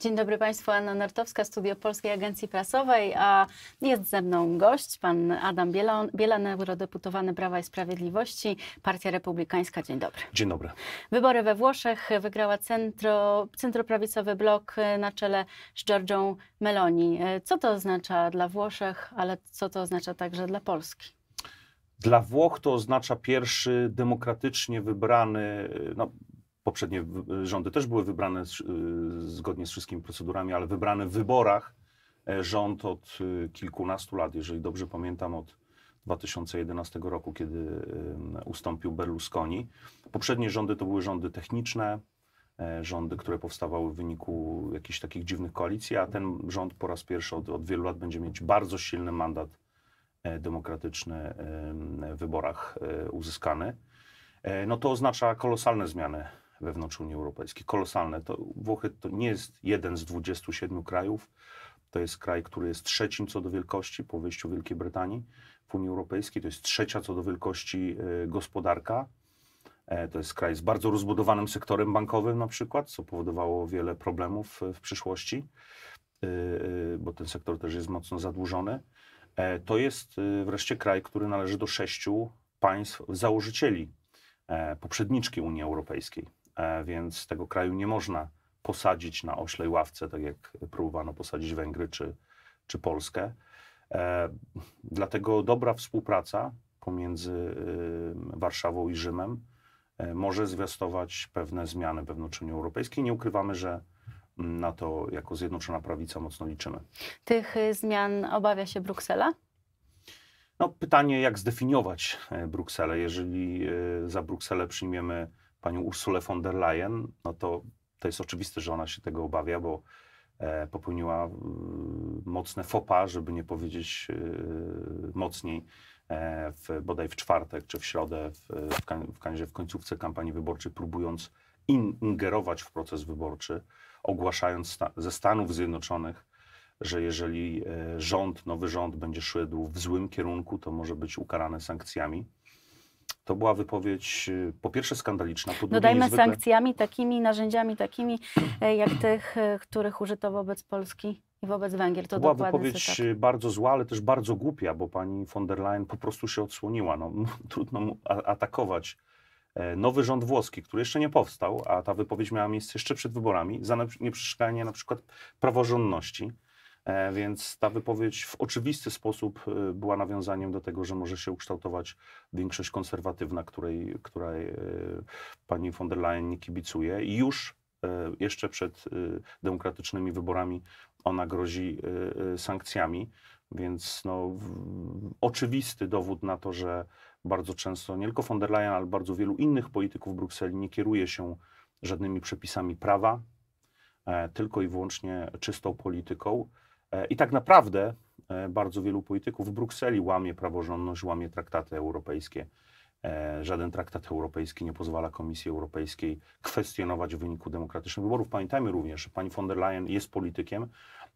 Dzień dobry Państwu, Anna Nartowska, Studio Polskiej Agencji Prasowej, a jest ze mną gość, pan Adam Bielan, Biela eurodeputowany Prawa i Sprawiedliwości, Partia Republikańska. Dzień dobry. Dzień dobry. Wybory we Włoszech wygrała centro, centroprawicowy blok y, na czele z Giorgią Meloni. Y, co to oznacza dla Włoszech, ale co to oznacza także dla Polski? Dla Włoch to oznacza pierwszy demokratycznie wybrany, y, no, poprzednie rządy też były wybrane y, zgodnie z wszystkimi procedurami, ale wybrane w wyborach. E, rząd od y, kilkunastu lat, jeżeli dobrze pamiętam, od 2011 roku, kiedy ustąpił Berlusconi. Poprzednie rządy to były rządy techniczne, e, rządy, które powstawały w wyniku jakichś takich dziwnych koalicji, a ten rząd po raz pierwszy od, od wielu lat będzie mieć bardzo silny mandat e, demokratyczny w wyborach uzyskany. No to oznacza kolosalne zmiany wewnątrz Unii Europejskiej. Kolosalne. To Włochy to nie jest jeden z 27 krajów. To jest kraj, który jest trzecim co do wielkości po wyjściu Wielkiej Brytanii w Unii Europejskiej. To jest trzecia co do wielkości e, gospodarka. E, to jest kraj z bardzo rozbudowanym sektorem bankowym, na przykład, co powodowało wiele problemów e, w przyszłości, bo ten sektor też jest mocno zadłużony. To jest wreszcie kraj, który należy do sześciu państw założycieli poprzedniczki Unii Europejskiej. E, więc z tego kraju nie można posadzić na oślej ławce, tak jak próbowano posadzić Węgry czy, czy Polskę. E, dlatego dobra współpraca pomiędzy y, Warszawą i Rzymem e, może zwiastować pewne zmiany wewnątrz Unii Europejskiej. Nie ukrywamy, że na to jako Zjednoczona Prawica mocno liczymy. Tych y, zmian obawia się Bruksela? No, pytanie, jak zdefiniować Brukselę. Jeżeli za Brukselę przyjmiemy panią Ursulę von der Leyen, no to to jest oczywiste, że ona się tego obawia, bo e, popełniła mocne fopa, żeby nie powiedzieć e, mocniej, e, w, bodaj w czwartek czy w środę, w, w, w, końcówce kampanii wyborczej, próbując ingerować w proces wyborczy, ogłaszając ze Stanów Zjednoczonych, że jeżeli rząd, nowy rząd będzie szedł w złym kierunku, to może być ukarany sankcjami. To była wypowiedź y, po pierwsze skandaliczna. Po Dodajmy no niezwykle... sankcjami takimi, narzędziami takimi, e, jak tych, e, których użyto wobec Polski i wobec Węgier. To, była wypowiedź cytat. Y, bardzo zła, ale też bardzo głupia, bo pani von der Leyen po prostu się odsłoniła. No, no trudno mu atakować e, nowy rząd włoski, który jeszcze nie powstał, a ta wypowiedź miała miejsce jeszcze przed wyborami, za nieprzestrzeganie na przykład praworządności. E, więc ta wypowiedź w oczywisty sposób e, była nawiązaniem do tego, że może się ukształtować większość konserwatywna, której, której e, pani von der Leyen nie kibicuje. I już jeszcze przed demokratycznymi wyborami ona grozi sankcjami. Więc no, oczywisty dowód na to, że bardzo często nie tylko von der Leyen, ale bardzo wielu innych polityków w Brukseli nie kieruje się żadnymi przepisami prawa, tylko i wyłącznie czystą polityką. E, I tak naprawdę e, bardzo wielu polityków w Brukseli łamie praworządność, łamie traktaty europejskie. E, żaden traktat europejski nie pozwala Komisji Europejskiej kwestionować wyniku demokratycznych wyborów. Pamiętajmy również, że pani von der Leyen jest politykiem,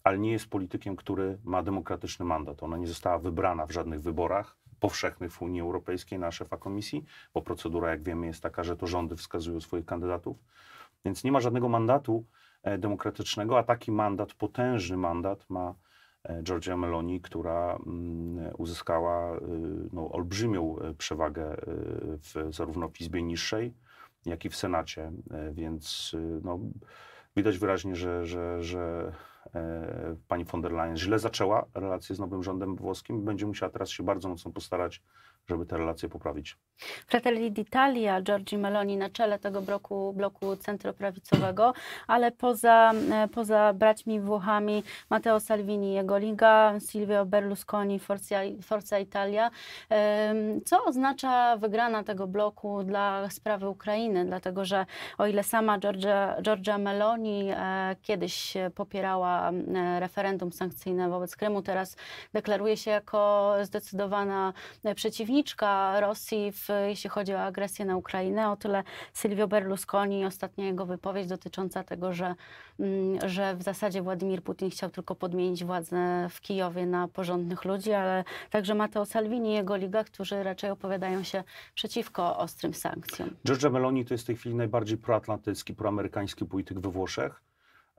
ale nie jest politykiem, który ma demokratyczny mandat. Ona nie została wybrana w żadnych wyborach powszechnych w Unii Europejskiej na szefa Komisji, bo procedura, jak wiemy, jest taka, że to rządy wskazują swoich kandydatów. Więc nie ma żadnego mandatu E, demokratycznego, a taki mandat, potężny mandat ma e, Giorgia Meloni, która mm, uzyskała e, no, olbrzymią przewagę w, zarówno w Izbie Niższej, jak i w Senacie. Więc no, widać wyraźnie, że, że, że pani von der Leyen źle zaczęła relacje z nowym rządem włoskim. Będzie musiała teraz się bardzo mocno postarać żeby te relacje poprawić. Fratelli d'Italia, Giorgi Meloni na czele tego bloku, bloku centroprawicowego, ale poza, e, poza braćmi Włochami Matteo Salvini, jego liga, Silvio Berlusconi, Forza, Forza Italia. Co oznacza wygrana tego bloku dla sprawy Ukrainy? Dlatego, że o ile sama Giorgia, Giorgia Meloni e, kiedyś popierała e, referendum sankcyjne wobec Krymu, teraz deklaruje się jako zdecydowana przeciwniczka przeciwniczka Rosji, w, jeśli chodzi o agresję na Ukrainę. O tyle Silvio Berlusconi, i ostatnia jego wypowiedź dotycząca tego, że, mm, że w zasadzie Władimir Putin chciał tylko podmienić władzę w Kijowie na porządnych ludzi, ale także Matteo Salvini i jego liga, którzy raczej opowiadają się przeciwko ostrym sankcjom. Giorgio Meloni to jest w tej chwili najbardziej proatlantycki, proamerykański polityk we Włoszech.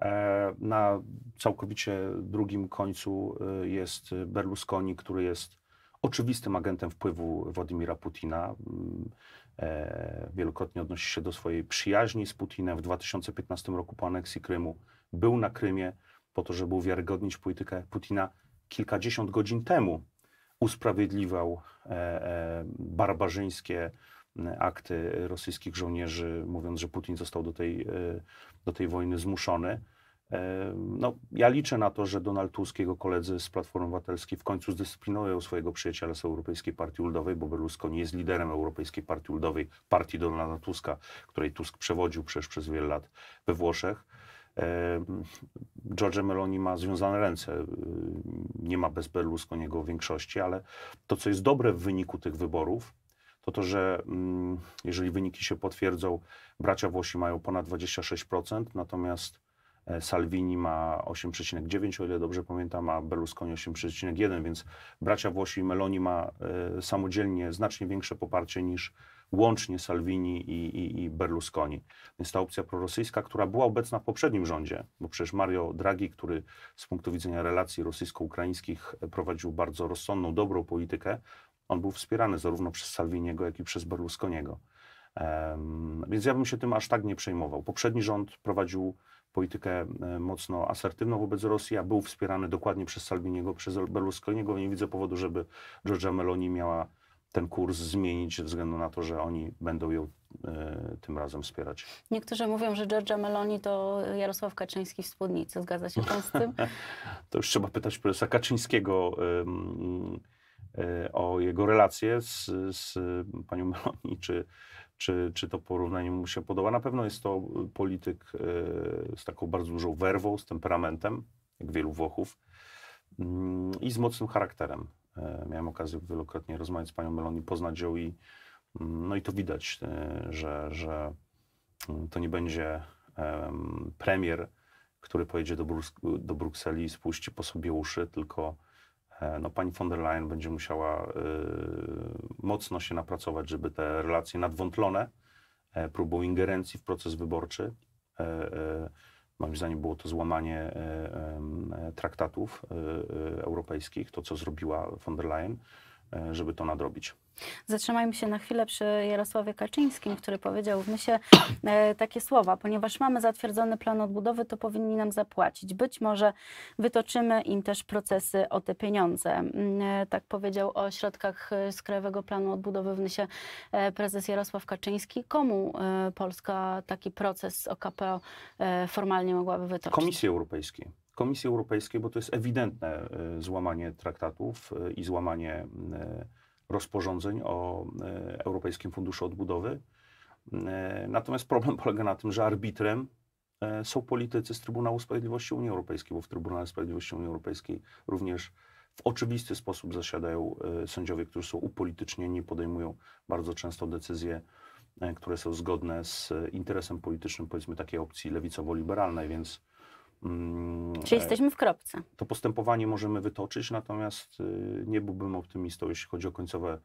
E, na całkowicie drugim końcu e, jest Berlusconi, który jest oczywistym agentem wpływu Władimira Putina. Mm, e, wielokrotnie odnosi się do swojej przyjaźni z Putinem. W 2015 roku po aneksji Krymu był na Krymie po to, żeby uwiarygodnić politykę Putina. Kilkadziesiąt godzin temu usprawiedliwiał e, e, barbarzyńskie akty rosyjskich żołnierzy, mówiąc, że Putin został do tej, do tej wojny zmuszony. No, ja liczę na to, że Donald Tusk, jego koledzy z Platformy Obywatelskiej w końcu zdyscyplinują swojego przyjaciela z Europejskiej Partii Ludowej, bo Berlusconi jest liderem Europejskiej Partii Ludowej, partii Donalda Tuska, której Tusk przewodził przecież przez wiele lat we Włoszech. Giorgio Meloni ma związane ręce, nie ma bez Berlusconiego większości, ale to, co jest dobre w wyniku tych wyborów, to to, że jeżeli wyniki się potwierdzą, bracia Włosi mają ponad 26%, natomiast E, Salvini ma 8,9, o ile dobrze pamiętam, a Berlusconi 8,1, więc bracia Włosi i Meloni ma e, samodzielnie znacznie większe poparcie niż łącznie Salvini i, i, i Berlusconi. Więc ta opcja prorosyjska, która była obecna w poprzednim rządzie, bo przecież Mario Draghi, który z punktu widzenia relacji rosyjsko-ukraińskich e, prowadził bardzo rozsądną, dobrą politykę, on był wspierany zarówno przez Salviniego, jak i przez Berlusconiego. Um, więc ja bym się tym aż tak nie przejmował. Poprzedni rząd prowadził politykę e, mocno asertywną wobec Rosji, a był wspierany dokładnie przez Salviniego, przez Berlusconiego. Nie widzę powodu, żeby Georgia Meloni miała ten kurs zmienić ze względu na to, że oni będą ją y, tym razem wspierać. Niektórzy mówią, że Georgia Meloni to Jarosław Kaczyński w spódnicy. Zgadza się pan z tym? to już trzeba pytać profesora Kaczyńskiego y, y, o jego relacje z, z panią Meloni, czy, czy, czy to porównanie mu się podoba. Na pewno jest to y, polityk y, z taką bardzo dużą werwą, z temperamentem, jak wielu Włochów, mm, i z mocnym charakterem. E, miałem okazję wielokrotnie rozmawiać z panią Meloni, poznać ją i, mm, no i to widać, e, że, że mm, to nie będzie premier, który pojedzie do, do Brukseli i spuści po sobie uszy, tylko E, no, pani von der Leyen będzie musiała e, mocno się napracować, żeby te relacje nadwątlone e, próbą ingerencji w proces wyborczy, moim zdaniem było to złamanie traktatów europejskich, to co zrobiła von der Leyen, żeby to nadrobić. Zatrzymajmy się na chwilę przy Jarosławie Kaczyńskim, który powiedział w Mysie e, takie słowa. Ponieważ mamy zatwierdzony plan odbudowy, to powinni nam zapłacić. Być może wytoczymy im też procesy o te pieniądze. Mm, e, tak powiedział o środkach e, z Krajowego Planu Odbudowy w Nysie prezes Jarosław Kaczyński. Komu Polska taki proces o KPO formalnie mogłaby wytoczyć? Komisji Europejskiej. Komisji Europejskiej, bo to jest ewidentne złamanie traktatów i złamanie rozporządzeń o e, Europejskim Funduszu Odbudowy. E, natomiast problem polega na tym, że arbitrem e, są politycy z Trybunału Sprawiedliwości Unii Europejskiej, bo w Trybunale Sprawiedliwości Unii Europejskiej również w oczywisty sposób zasiadają sędziowie, którzy są upolitycznieni, podejmują bardzo często decyzje, które są zgodne z interesem politycznym, powiedzmy, takiej opcji lewicowo-liberalnej, więc Mm, czy e, jesteśmy w kropce. To postępowanie możemy wytoczyć, natomiast y, nie byłbym optymistą, jeśli chodzi o końcowe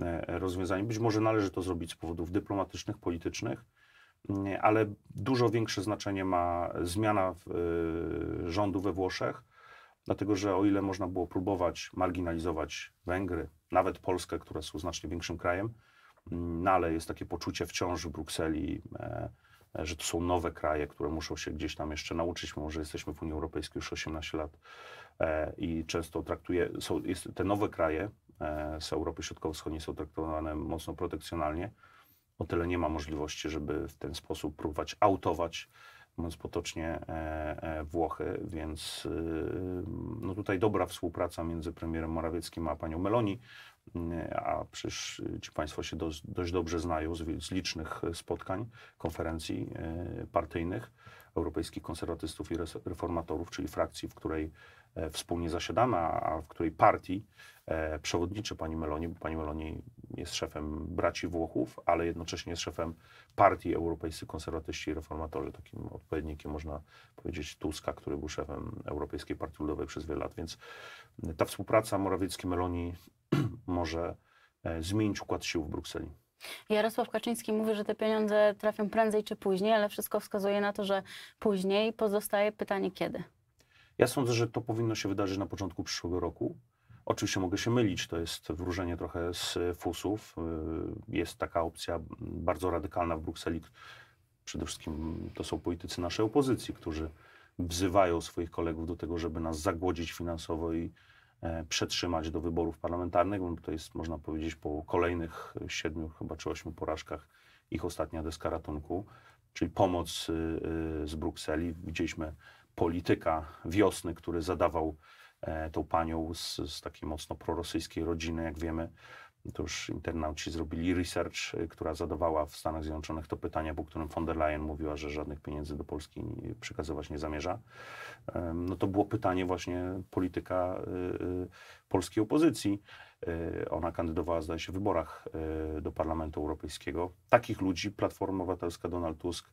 e, rozwiązanie. Być może należy to zrobić z powodów dyplomatycznych, politycznych, mm, ale dużo większe znaczenie ma zmiana y, rządu we Włoszech, dlatego że o ile można było próbować marginalizować Węgry, nawet Polskę, która są znacznie większym krajem, mm, no ale jest takie poczucie wciąż w Brukseli, e, że to są nowe kraje, które muszą się gdzieś tam jeszcze nauczyć, mimo że jesteśmy w Unii Europejskiej już 18 lat e, i często traktuje, są, jest, te nowe kraje e, z Europy Środkowo-Wschodniej są traktowane mocno protekcjonalnie, o tyle nie ma możliwości, żeby w ten sposób próbować autować mówiąc potocznie, e, e, Włochy, więc y, no tutaj dobra współpraca między premierem Morawieckim a panią Meloni, y, a przecież y, ci państwo się dość, dość dobrze znają z, z licznych spotkań, konferencji partyjnych europejskich konserwatystów i reformatorów, czyli frakcji, w której e, wspólnie zasiadamy, a w której partii przewodniczy pani Meloni, bo pani Meloni jest szefem braci Włochów, ale jednocześnie jest szefem partii Europejscy Konserwatyści i Reformatorzy, takim odpowiednikiem można powiedzieć Tuska, który był szefem Europejskiej Partii Ludowej przez wiele lat, więc ta współpraca Morawiecki-Meloni może e, zmienić układ sił w Brukseli. Jarosław Kaczyński mówi, że te pieniądze trafią prędzej czy później, ale wszystko wskazuje na to, że później. Pozostaje pytanie kiedy. Ja sądzę, że to powinno się wydarzyć na początku przyszłego roku. Oczywiście mogę się mylić, to jest wróżenie trochę z fusów. Y, jest taka opcja bardzo radykalna w Brukseli. Przede wszystkim to są politycy naszej opozycji, którzy wzywają swoich kolegów do tego, żeby nas zagłodzić finansowo i e, przetrzymać do wyborów parlamentarnych. To jest, można powiedzieć, po kolejnych siedmiu chyba czy ośmiu porażkach ich ostatnia deska ratunku, czyli pomoc y, y, z Brukseli. Widzieliśmy polityka wiosny, który zadawał E, tą panią z, z takiej mocno prorosyjskiej rodziny, jak wiemy. To już internauci zrobili research, e, która zadawała w Stanach Zjednoczonych to pytanie, po którym von der Leyen mówiła, że żadnych pieniędzy do Polski e, przekazywać nie zamierza. No to było pytanie właśnie polityka polskiej opozycji. Ona kandydowała, zdaje się, w wyborach do Parlamentu Europejskiego. Takich ludzi Platforma Obywatelska, Donald Tusk,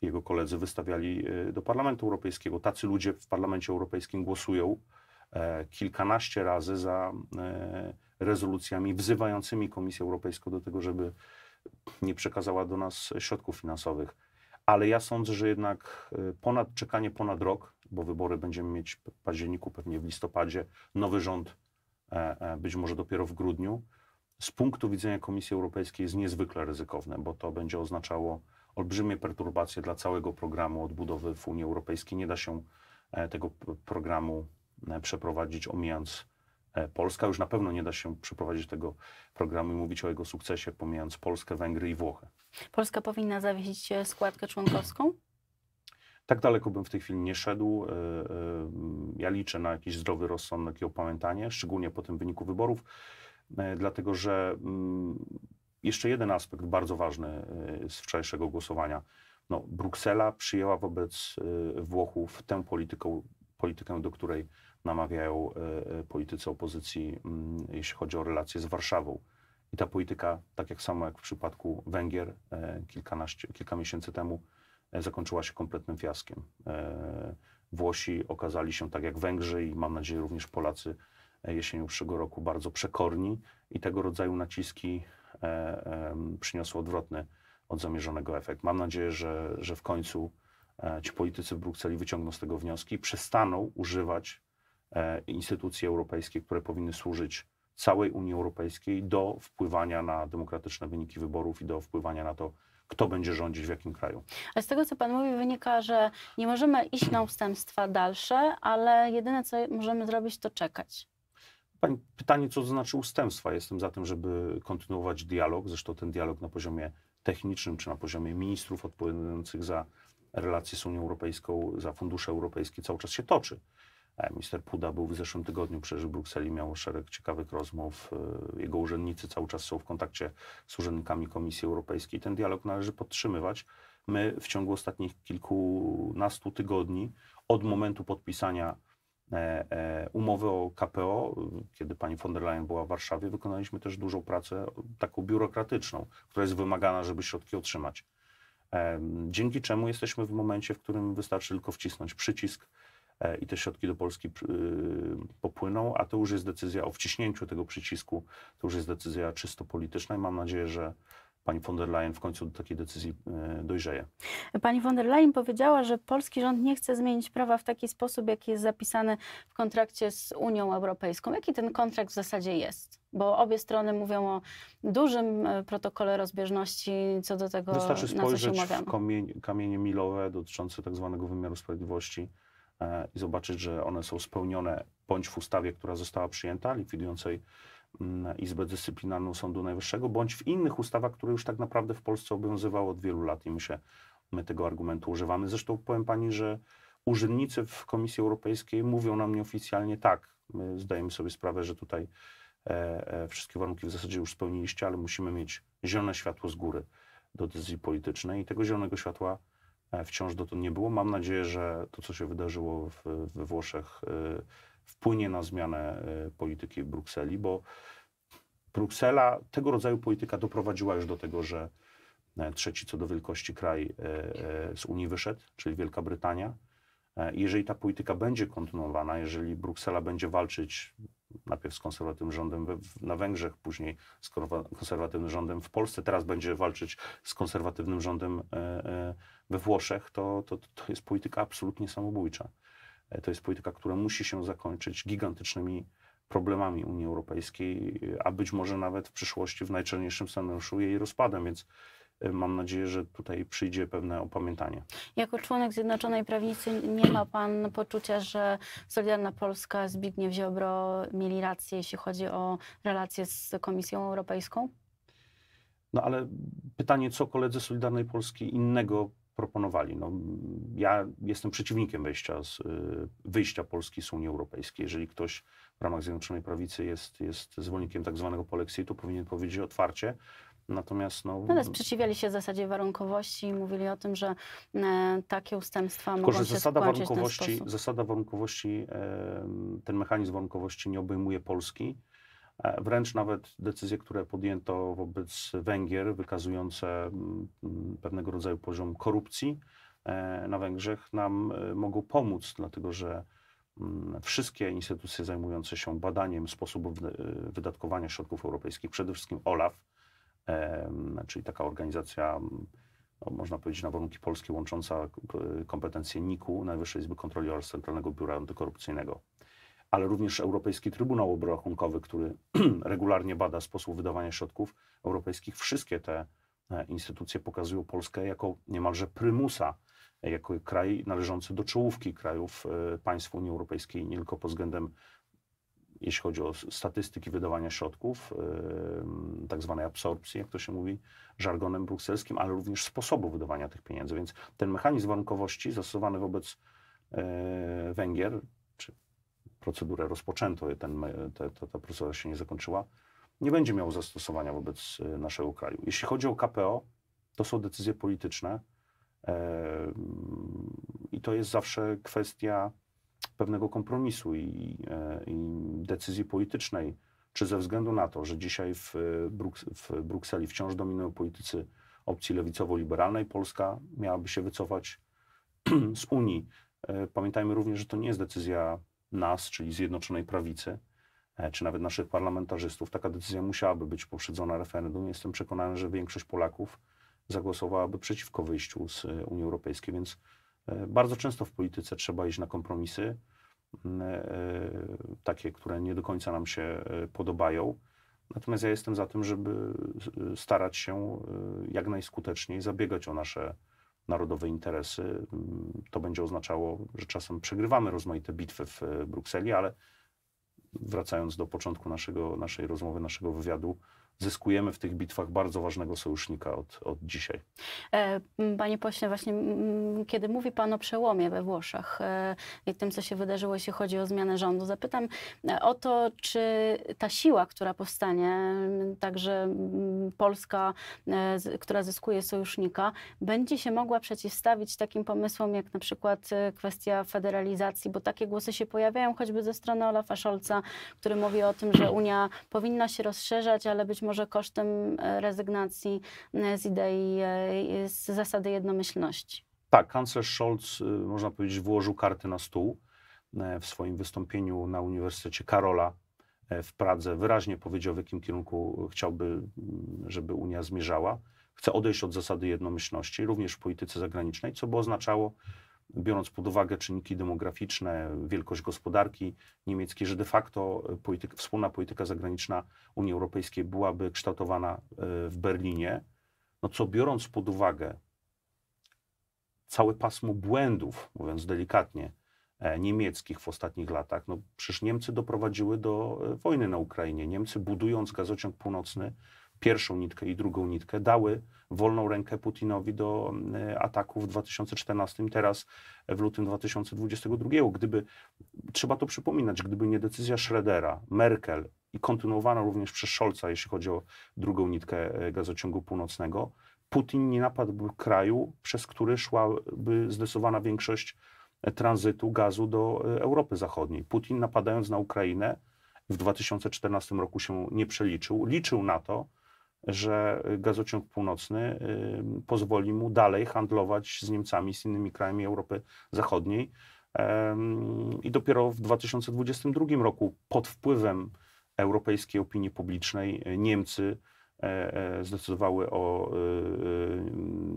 jego koledzy wystawiali do Parlamentu Europejskiego. Tacy ludzie w Parlamencie Europejskim głosują E, kilkanaście razy za e, rezolucjami wzywającymi Komisję Europejską do tego, żeby nie przekazała do nas środków finansowych. Ale ja sądzę, że jednak e, ponad czekanie ponad rok, bo wybory będziemy mieć w październiku, pewnie w listopadzie, nowy rząd być może dopiero w grudniu, z punktu widzenia Komisji Europejskiej jest niezwykle ryzykowne, bo to będzie oznaczało olbrzymie perturbacje dla całego programu odbudowy w Unii Europejskiej. Nie da się tego programu E, przeprowadzić, omijając e, Polskę. Już na pewno nie da się przeprowadzić tego programu i mówić o jego sukcesie, pomijając Polskę, Węgry i Włochy. Polska powinna zawiesić e, składkę członkowską? Tak daleko bym w tej chwili nie szedł. Ja liczę na jakiś zdrowy rozsądek i opamiętanie, szczególnie po tym wyniku wyborów, dlatego że mm, jeszcze jeden aspekt bardzo ważny z wczorajszego głosowania. No, Bruksela przyjęła wobec Włochów tę politykę politykę, do której namawiają e, e, politycy opozycji, mm, jeśli chodzi o relacje z Warszawą. I ta polityka, tak jak samo jak w przypadku Węgier e, kilkanaście, kilka miesięcy temu, zakończyła się kompletnym fiaskiem. Włosi okazali się, tak jak Węgrzy i mam nadzieję również Polacy, jesienią przyszłego roku bardzo przekorni i tego rodzaju naciski przyniosły odwrotny od zamierzonego efekt. Mam nadzieję, że, że w końcu E, ci politycy w Brukseli wyciągną z tego wnioski i przestaną używać e, instytucji europejskich, które powinny służyć całej Unii Europejskiej do wpływania na demokratyczne wyniki wyborów i do wpływania na to, kto będzie rządzić w jakim kraju. Ale z tego, co Pan mówi, wynika, że nie możemy iść na ustępstwa dalsze, ale jedyne, co możemy zrobić, to czekać. Pani, pytanie, co to znaczy ustępstwa? Jestem za tym, żeby kontynuować dialog, zresztą ten dialog na poziomie technicznym czy na poziomie ministrów odpowiadających za relacje z Unią Europejską za fundusze europejskie cały czas się toczy. E, Minister Puda był w zeszłym tygodniu przecież w Brukseli, miał szereg ciekawych rozmów. E, jego urzędnicy cały czas są w kontakcie z urzędnikami Komisji Europejskiej. Ten dialog należy podtrzymywać. My w ciągu ostatnich kilkunastu tygodni od momentu podpisania e, umowy o KPO, kiedy pani von der Leyen była w Warszawie, wykonaliśmy też dużą pracę taką biurokratyczną, która jest wymagana, żeby środki otrzymać. Dzięki czemu jesteśmy w momencie, w którym wystarczy tylko wcisnąć przycisk e, i te środki do Polski y, popłyną, a to już jest decyzja o wciśnięciu tego przycisku, to już jest decyzja czysto polityczna i mam nadzieję, że pani von der Leyen w końcu do takiej decyzji e, dojrzeje. Pani von der Leyen powiedziała, że polski rząd nie chce zmienić prawa w taki sposób, jaki jest zapisany w kontrakcie z Unią Europejską. Jaki ten kontrakt w zasadzie jest? Bo obie strony mówią o dużym e, protokole rozbieżności co do tego, Wystarczy spojrzeć na co się w kamienie, kamienie milowe dotyczące tak zwanego wymiaru sprawiedliwości e, i zobaczyć, że one są spełnione bądź w ustawie, która została przyjęta, likwidującej Mm, Izbę Dyscyplinarną Sądu Najwyższego, bądź w innych ustawach, które już tak naprawdę w Polsce obowiązywały od wielu lat i my się my tego argumentu używamy. Zresztą powiem pani, że urzędnicy w Komisji Europejskiej mówią nam nieoficjalnie tak. My zdajemy sobie sprawę, że tutaj e, e, wszystkie warunki w zasadzie już spełniliście, ale musimy mieć zielone światło z góry do decyzji politycznej i tego zielonego światła e, wciąż dotąd nie było. Mam nadzieję, że to, co się wydarzyło w, we Włoszech wpłynie na zmianę e, polityki w Brukseli, bo Bruksela, tego rodzaju polityka doprowadziła już do tego, że e, trzeci co do wielkości kraj e, z Unii wyszedł, czyli Wielka Brytania. Jeżeli ta polityka będzie kontynuowana, jeżeli Bruksela będzie walczyć najpierw z konserwatywnym rządem na Węgrzech, później z konserwatywnym rządem w Polsce, teraz będzie walczyć z konserwatywnym rządem we Włoszech, to, to, to jest polityka absolutnie samobójcza. E, to jest polityka, która musi się zakończyć gigantycznymi problemami Unii Europejskiej, a być może nawet w przyszłości w najczelniejszym scenariuszu jej rozpadem, więc e, mam nadzieję, że tutaj przyjdzie pewne opamiętanie. Jako członek Zjednoczonej Prawicy nie ma Pan poczucia, że Solidarna Polska, Zbigniew Ziobro mieli rację, jeśli chodzi o relacje z Komisją Europejską? No ale pytanie, co koledzy Solidarnej Polski innego proponowali. No, ja jestem przeciwnikiem wyjścia z, y, wyjścia Polski z Unii Europejskiej. Jeżeli ktoś w ramach Zjednoczonej Prawicy jest, jest zwolennikiem tak zwanego polexitu, powinien powiedzieć otwarcie, Natomiast no... no ale sprzeciwiali się w zasadzie warunkowości i mówili o tym, że e, takie ustępstwa Tylko, mogą że się zasada warunkowości, ten Zasada warunkowości, e, ten mechanizm warunkowości nie obejmuje Polski, E, wręcz nawet decyzje, które podjęto wobec Węgier, wykazujące mm, pewnego rodzaju poziom korupcji e, na Węgrzech, nam e, mogą pomóc, dlatego że mm, wszystkie instytucje zajmujące się badaniem sposobu wydatkowania środków europejskich, przede wszystkim OLAF, czyli taka organizacja, no, można powiedzieć, na warunki polskie, łącząca kompetencje NIK-u, Najwyższej Izby Kontroli oraz Centralnego Biura Antykorupcyjnego ale również Europejski Trybunał Obrachunkowy, który regularnie bada sposób wydawania środków europejskich. Wszystkie te e, instytucje pokazują Polskę jako niemalże prymusa, e, jako kraj należący do czołówki krajów e, państw Unii Europejskiej, nie tylko pod względem, jeśli chodzi o statystyki wydawania środków, tak zwanej absorpcji, jak to się mówi żargonem brukselskim, ale również sposobu wydawania tych pieniędzy. Więc ten mechanizm warunkowości zastosowany wobec Węgier procedurę rozpoczęto, ten, ta, ta, ta procedura się nie zakończyła, nie będzie miał zastosowania wobec e, naszego kraju. Jeśli chodzi o KPO, to są decyzje polityczne e, mm, i to jest zawsze kwestia pewnego kompromisu i, e, i decyzji politycznej, czy ze względu na to, że dzisiaj w, w Brukseli wciąż dominują politycy opcji lewicowo-liberalnej, Polska miałaby się wycofać z Unii. Pamiętajmy również, że to nie jest decyzja nas, czyli Zjednoczonej Prawicy, e, czy nawet naszych parlamentarzystów, taka decyzja musiałaby być poprzedzona referendum. Jestem przekonany, że większość Polaków zagłosowałaby przeciwko wyjściu z e, Unii Europejskiej, więc e, bardzo często w polityce trzeba iść na kompromisy, takie, które nie do końca nam się podobają. Natomiast ja jestem za tym, żeby starać się jak najskuteczniej zabiegać o nasze narodowe interesy. To będzie oznaczało, że czasem przegrywamy rozmaite bitwy w e, Brukseli, ale wracając do początku naszego, naszej rozmowy, naszego wywiadu, zyskujemy w tych bitwach bardzo ważnego sojusznika od, od dzisiaj. E, panie pośle, właśnie kiedy mówi Pan o przełomie we Włoszech e, i tym, co się wydarzyło, jeśli chodzi o zmianę rządu, zapytam e, o to, czy ta siła, która powstanie, także Polska, która zyskuje sojusznika, będzie się mogła przeciwstawić takim pomysłom, jak na przykład kwestia federalizacji, bo takie głosy się pojawiają choćby ze strony Olafa Scholza, który mówi o tym, że Unia powinna się rozszerzać, ale być może kosztem e, rezygnacji e, z idei, e, z zasady jednomyślności. Tak, kanclerz Scholz, y, można powiedzieć, włożył karty na stół w swoim wystąpieniu na Uniwersytecie Karola w Pradze. Wyraźnie powiedział, w jakim kierunku chciałby, mm, żeby Unia zmierzała. Chce odejść od zasady jednomyślności, również w polityce zagranicznej, co by oznaczało, biorąc pod uwagę czynniki demograficzne, wielkość gospodarki niemieckiej, że de facto polityka, wspólna polityka zagraniczna Unii Europejskiej byłaby kształtowana e, w Berlinie, no co biorąc pod uwagę całe pasmo błędów, mówiąc delikatnie, e, niemieckich w ostatnich latach. No przecież Niemcy doprowadziły do e, wojny na Ukrainie. Niemcy budując gazociąg północny pierwszą nitkę i drugą nitkę dały wolną rękę Putinowi do e, ataku w 2014, teraz w lutym 2022. Gdyby, trzeba to przypominać, gdyby nie decyzja Schroedera, Merkel i kontynuowana również przez Scholza, jeśli chodzi o drugą nitkę e, gazociągu północnego, Putin nie napadłby kraju, przez który szłaby zdecydowana większość e, tranzytu gazu do Europy Zachodniej. Putin napadając na Ukrainę w 2014 roku się nie przeliczył, liczył na to, że gazociąg północny pozwoli mu dalej handlować z Niemcami, z innymi krajami Europy Zachodniej. I dopiero w 2022 roku pod wpływem europejskiej opinii publicznej y, Niemcy E, e, zdecydowały o e,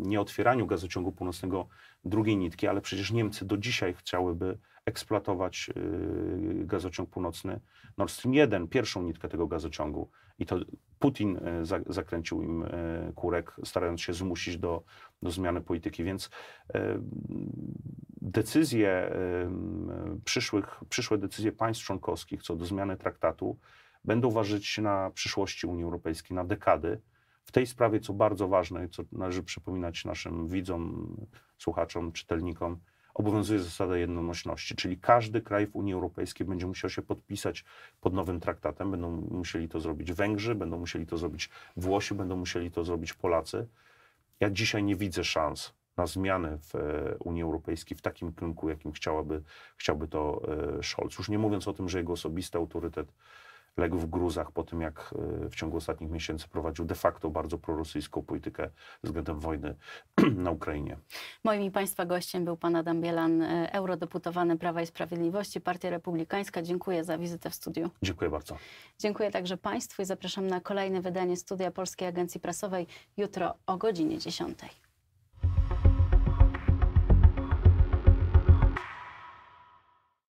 nieotwieraniu gazociągu północnego drugiej nitki, ale przecież Niemcy do dzisiaj chciałyby eksploatować gazociąg północny Nord Stream 1, pierwszą nitkę tego gazociągu. I to Putin zakręcił im kurek, starając się zmusić do, do zmiany polityki. Więc decyzje przyszłych, przyszłe decyzje państw członkowskich co do zmiany traktatu będą ważyć na przyszłości Unii Europejskiej, na dekady. W tej sprawie, co bardzo ważne i co należy przypominać naszym widzom, słuchaczom, czytelnikom, obowiązuje zasada jednomyślności, czyli każdy kraj w Unii Europejskiej będzie musiał się podpisać pod nowym traktatem. Będą musieli to zrobić Węgrzy, będą musieli to zrobić Włosi, będą musieli to zrobić Polacy. Ja dzisiaj nie widzę szans na zmiany w e, Unii Europejskiej w takim kierunku, jakim chciałaby, chciałby to e, Scholz. Już nie mówiąc o tym, że jego osobisty autorytet legł w gruzach po tym, jak e, w ciągu ostatnich miesięcy prowadził de facto bardzo prorosyjską politykę względem wojny na Ukrainie. Moim i Państwa gościem był Pan Adam Bielan, e, eurodeputowany Prawa i Sprawiedliwości, Partia Republikańska. Dziękuję za wizytę w studiu. Dziękuję bardzo. Dziękuję także Państwu i zapraszam na kolejne wydanie Studia Polskiej Agencji Prasowej jutro o godzinie 10.